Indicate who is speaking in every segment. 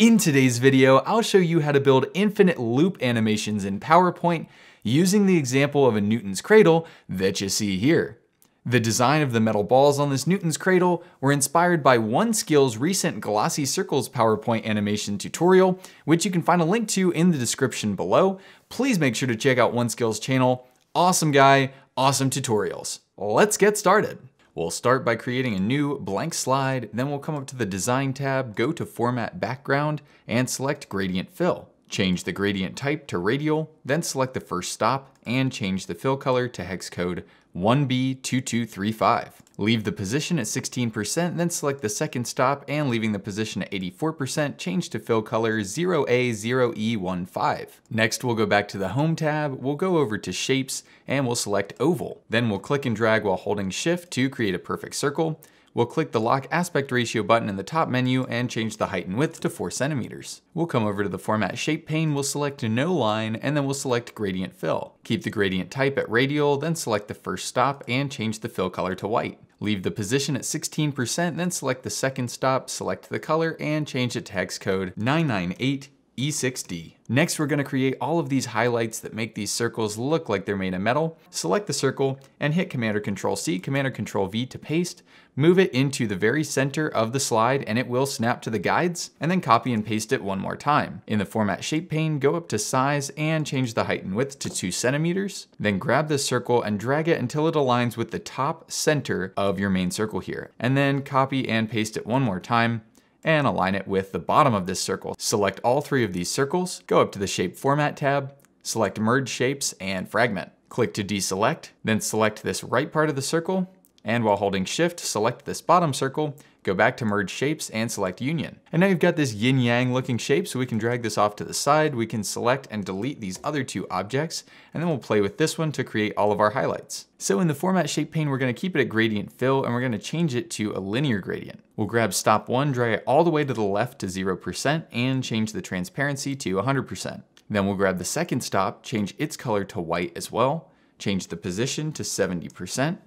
Speaker 1: In today's video, I'll show you how to build infinite loop animations in PowerPoint using the example of a Newton's cradle that you see here. The design of the metal balls on this Newton's cradle were inspired by OneSkill's recent Glossy Circles PowerPoint animation tutorial, which you can find a link to in the description below. Please make sure to check out OneSkill's channel. Awesome guy, awesome tutorials. Let's get started. We'll start by creating a new blank slide, then we'll come up to the Design tab, go to Format Background, and select Gradient Fill. Change the gradient type to radial, then select the first stop, and change the fill color to hex code 1B2235. Leave the position at 16%, then select the second stop and leaving the position at 84%, change to fill color 0A0E15. Next, we'll go back to the Home tab, we'll go over to Shapes, and we'll select Oval. Then we'll click and drag while holding Shift to create a perfect circle. We'll click the lock aspect ratio button in the top menu and change the height and width to 4 centimeters. We'll come over to the format shape pane, we'll select no line, and then we'll select gradient fill. Keep the gradient type at radial, then select the first stop and change the fill color to white. Leave the position at 16%, then select the second stop, select the color, and change it to hex code 998 E6D. Next, we're gonna create all of these highlights that make these circles look like they're made of metal. Select the circle and hit Commander Control C, Commander Control V to paste. Move it into the very center of the slide and it will snap to the guides and then copy and paste it one more time. In the format shape pane, go up to size and change the height and width to two centimeters. Then grab this circle and drag it until it aligns with the top center of your main circle here. And then copy and paste it one more time and align it with the bottom of this circle. Select all three of these circles, go up to the Shape Format tab, select Merge Shapes and Fragment. Click to deselect, then select this right part of the circle, and while holding Shift, select this bottom circle, Go back to merge shapes and select union. And now you've got this yin yang looking shape so we can drag this off to the side. We can select and delete these other two objects and then we'll play with this one to create all of our highlights. So in the format shape pane, we're gonna keep it at gradient fill and we're gonna change it to a linear gradient. We'll grab stop one, drag it all the way to the left to 0% and change the transparency to 100%. Then we'll grab the second stop, change its color to white as well, change the position to 70%,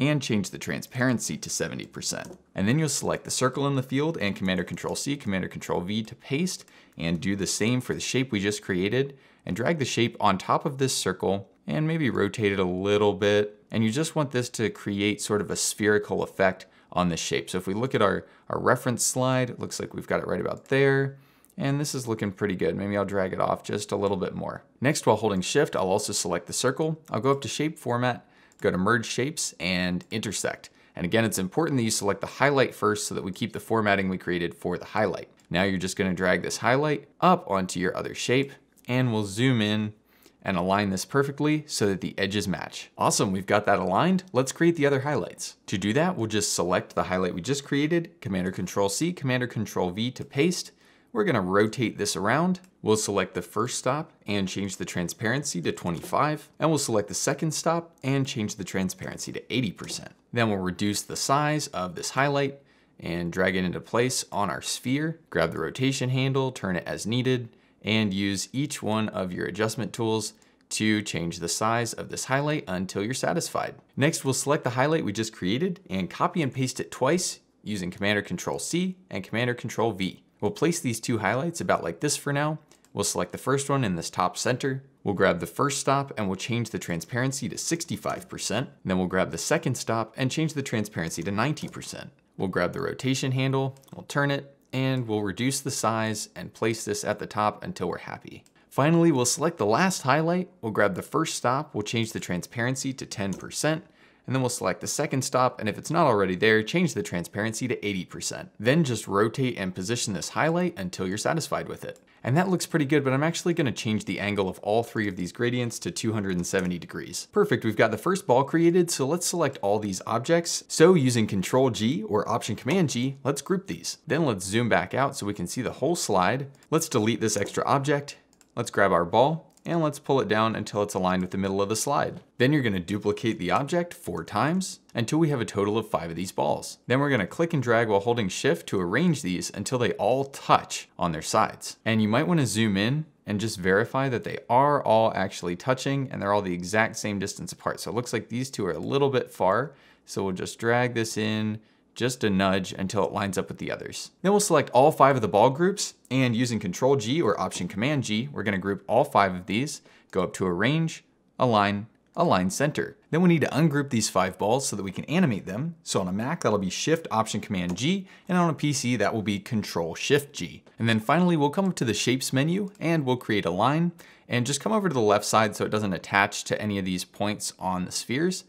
Speaker 1: and change the transparency to 70%. And then you'll select the circle in the field and Commander Control C, Commander Control V to paste and do the same for the shape we just created and drag the shape on top of this circle and maybe rotate it a little bit. And you just want this to create sort of a spherical effect on this shape. So if we look at our, our reference slide, it looks like we've got it right about there. And this is looking pretty good. Maybe I'll drag it off just a little bit more. Next, while holding shift, I'll also select the circle. I'll go up to shape format Go to merge shapes and intersect. And again, it's important that you select the highlight first so that we keep the formatting we created for the highlight. Now you're just gonna drag this highlight up onto your other shape and we'll zoom in and align this perfectly so that the edges match. Awesome, we've got that aligned. Let's create the other highlights. To do that, we'll just select the highlight we just created, Commander Control C, Commander Control V to paste, we're gonna rotate this around. We'll select the first stop and change the transparency to 25. And we'll select the second stop and change the transparency to 80%. Then we'll reduce the size of this highlight and drag it into place on our sphere. Grab the rotation handle, turn it as needed, and use each one of your adjustment tools to change the size of this highlight until you're satisfied. Next, we'll select the highlight we just created and copy and paste it twice using Command or Control C and Command or Control V. We'll place these two highlights about like this for now. We'll select the first one in this top center. We'll grab the first stop and we'll change the transparency to 65%. Then we'll grab the second stop and change the transparency to 90%. We'll grab the rotation handle, we'll turn it, and we'll reduce the size and place this at the top until we're happy. Finally, we'll select the last highlight, we'll grab the first stop, we'll change the transparency to 10%, and then we'll select the second stop, and if it's not already there, change the transparency to 80%. Then just rotate and position this highlight until you're satisfied with it. And that looks pretty good, but I'm actually gonna change the angle of all three of these gradients to 270 degrees. Perfect, we've got the first ball created, so let's select all these objects. So using Control G or Option Command G, let's group these. Then let's zoom back out so we can see the whole slide. Let's delete this extra object. Let's grab our ball and let's pull it down until it's aligned with the middle of the slide. Then you're gonna duplicate the object four times until we have a total of five of these balls. Then we're gonna click and drag while holding shift to arrange these until they all touch on their sides. And you might wanna zoom in and just verify that they are all actually touching and they're all the exact same distance apart. So it looks like these two are a little bit far. So we'll just drag this in just a nudge until it lines up with the others. Then we'll select all five of the ball groups and using Control G or Option Command G, we're gonna group all five of these, go up to Arrange, Align, Align Center. Then we need to ungroup these five balls so that we can animate them. So on a Mac, that'll be Shift Option Command G, and on a PC, that will be Control Shift G. And then finally, we'll come up to the Shapes menu and we'll create a line and just come over to the left side so it doesn't attach to any of these points on the spheres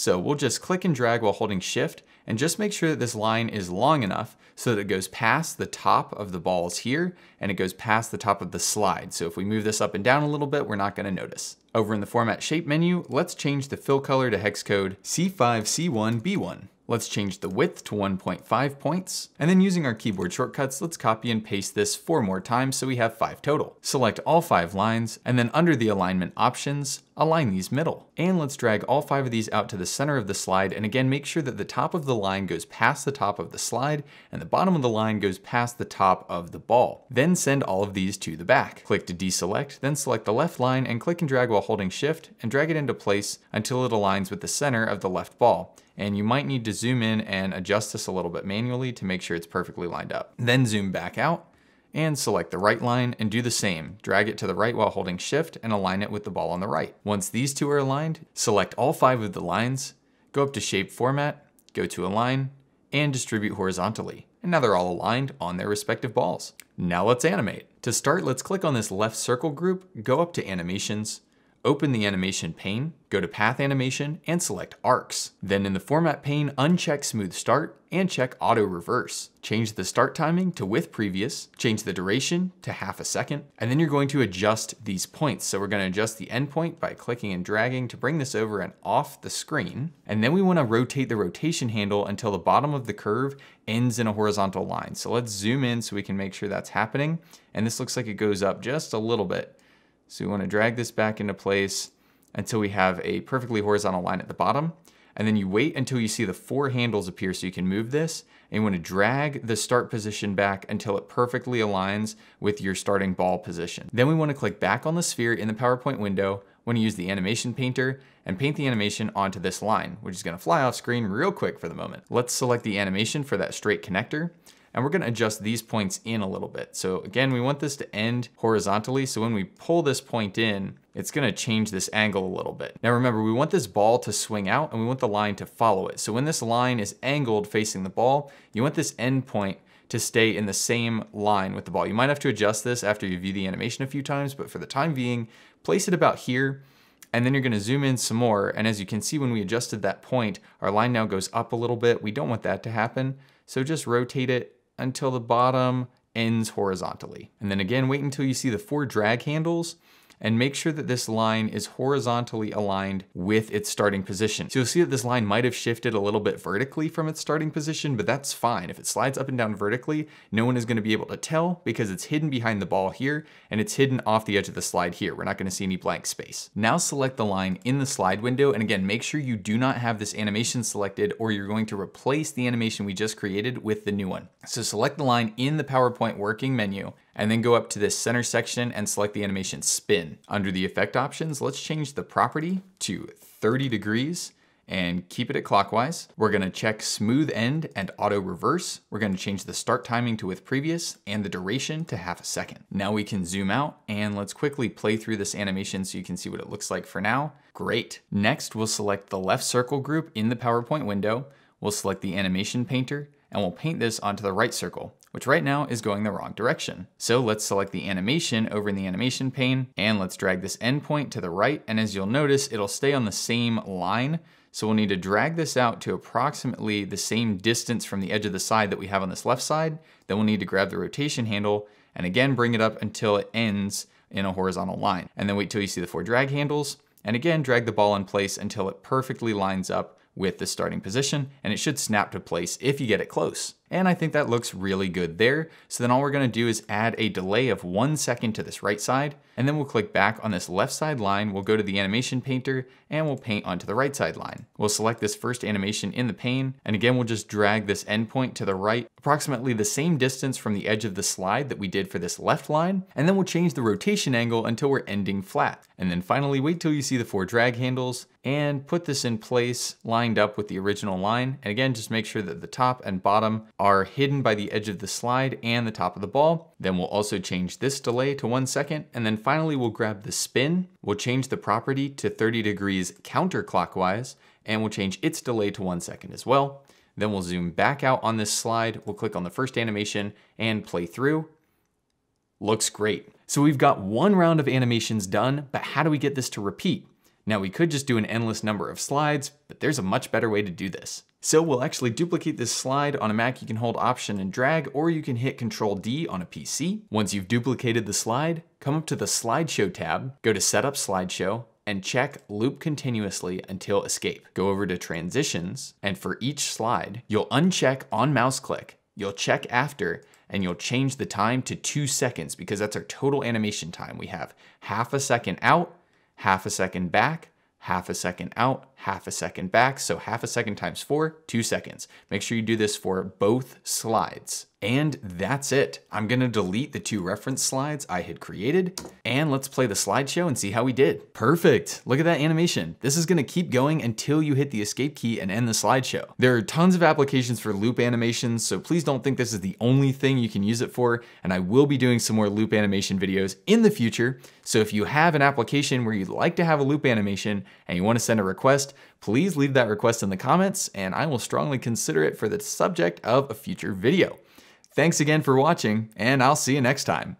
Speaker 1: so we'll just click and drag while holding shift and just make sure that this line is long enough so that it goes past the top of the balls here and it goes past the top of the slide. So if we move this up and down a little bit, we're not gonna notice. Over in the format shape menu, let's change the fill color to hex code C5C1B1. Let's change the width to 1.5 points. And then using our keyboard shortcuts, let's copy and paste this four more times so we have five total. Select all five lines, and then under the alignment options, align these middle. And let's drag all five of these out to the center of the slide, and again, make sure that the top of the line goes past the top of the slide, and the bottom of the line goes past the top of the ball. Then send all of these to the back. Click to deselect, then select the left line, and click and drag while holding shift, and drag it into place until it aligns with the center of the left ball and you might need to zoom in and adjust this a little bit manually to make sure it's perfectly lined up. Then zoom back out and select the right line and do the same. Drag it to the right while holding shift and align it with the ball on the right. Once these two are aligned, select all five of the lines, go up to shape format, go to align, and distribute horizontally. And now they're all aligned on their respective balls. Now let's animate. To start, let's click on this left circle group, go up to animations, Open the animation pane, go to Path Animation, and select Arcs. Then in the Format pane, uncheck Smooth Start and check Auto Reverse. Change the start timing to with previous, change the duration to half a second, and then you're going to adjust these points. So we're gonna adjust the endpoint by clicking and dragging to bring this over and off the screen. And then we wanna rotate the rotation handle until the bottom of the curve ends in a horizontal line. So let's zoom in so we can make sure that's happening. And this looks like it goes up just a little bit. So we wanna drag this back into place until we have a perfectly horizontal line at the bottom. And then you wait until you see the four handles appear so you can move this. And you wanna drag the start position back until it perfectly aligns with your starting ball position. Then we wanna click back on the sphere in the PowerPoint window We want to use the animation painter and paint the animation onto this line, which is going to fly off screen real quick for the moment. Let's select the animation for that straight connector and we're gonna adjust these points in a little bit. So again, we want this to end horizontally, so when we pull this point in, it's gonna change this angle a little bit. Now remember, we want this ball to swing out and we want the line to follow it. So when this line is angled facing the ball, you want this end point to stay in the same line with the ball. You might have to adjust this after you view the animation a few times, but for the time being, place it about here, and then you're gonna zoom in some more, and as you can see when we adjusted that point, our line now goes up a little bit. We don't want that to happen, so just rotate it until the bottom ends horizontally. And then again, wait until you see the four drag handles and make sure that this line is horizontally aligned with its starting position. So you'll see that this line might have shifted a little bit vertically from its starting position, but that's fine. If it slides up and down vertically, no one is gonna be able to tell because it's hidden behind the ball here and it's hidden off the edge of the slide here. We're not gonna see any blank space. Now select the line in the slide window. And again, make sure you do not have this animation selected or you're going to replace the animation we just created with the new one. So select the line in the PowerPoint working menu and then go up to this center section and select the animation spin. Under the effect options, let's change the property to 30 degrees and keep it at clockwise. We're gonna check smooth end and auto reverse. We're gonna change the start timing to with previous and the duration to half a second. Now we can zoom out and let's quickly play through this animation so you can see what it looks like for now. Great. Next, we'll select the left circle group in the PowerPoint window. We'll select the animation painter and we'll paint this onto the right circle which right now is going the wrong direction. So let's select the animation over in the animation pane, and let's drag this endpoint to the right, and as you'll notice, it'll stay on the same line, so we'll need to drag this out to approximately the same distance from the edge of the side that we have on this left side. Then we'll need to grab the rotation handle and again, bring it up until it ends in a horizontal line. And then wait till you see the four drag handles. And again, drag the ball in place until it perfectly lines up with the starting position and it should snap to place if you get it close. And I think that looks really good there. So then all we're gonna do is add a delay of one second to this right side, and then we'll click back on this left side line, we'll go to the animation painter, and we'll paint onto the right side line. We'll select this first animation in the pane, and again, we'll just drag this endpoint to the right, approximately the same distance from the edge of the slide that we did for this left line, and then we'll change the rotation angle until we're ending flat. And then finally, wait till you see the four drag handles, and put this in place lined up with the original line. And again, just make sure that the top and bottom are hidden by the edge of the slide and the top of the ball. Then we'll also change this delay to one second. And then finally, we'll grab the spin. We'll change the property to 30 degrees counterclockwise, and we'll change its delay to one second as well. Then we'll zoom back out on this slide. We'll click on the first animation and play through. Looks great. So we've got one round of animations done, but how do we get this to repeat? Now we could just do an endless number of slides, but there's a much better way to do this. So we'll actually duplicate this slide on a Mac. You can hold option and drag, or you can hit control D on a PC. Once you've duplicated the slide, come up to the slideshow tab, go to setup slideshow, and check loop continuously until escape. Go over to transitions, and for each slide, you'll uncheck on mouse click, you'll check after, and you'll change the time to two seconds because that's our total animation time. We have half a second out half a second back, half a second out, half a second back. So half a second times four, two seconds. Make sure you do this for both slides. And that's it. I'm gonna delete the two reference slides I had created, and let's play the slideshow and see how we did. Perfect, look at that animation. This is gonna keep going until you hit the escape key and end the slideshow. There are tons of applications for loop animations, so please don't think this is the only thing you can use it for, and I will be doing some more loop animation videos in the future, so if you have an application where you'd like to have a loop animation and you wanna send a request, please leave that request in the comments, and I will strongly consider it for the subject of a future video. Thanks again for watching, and I'll see you next time.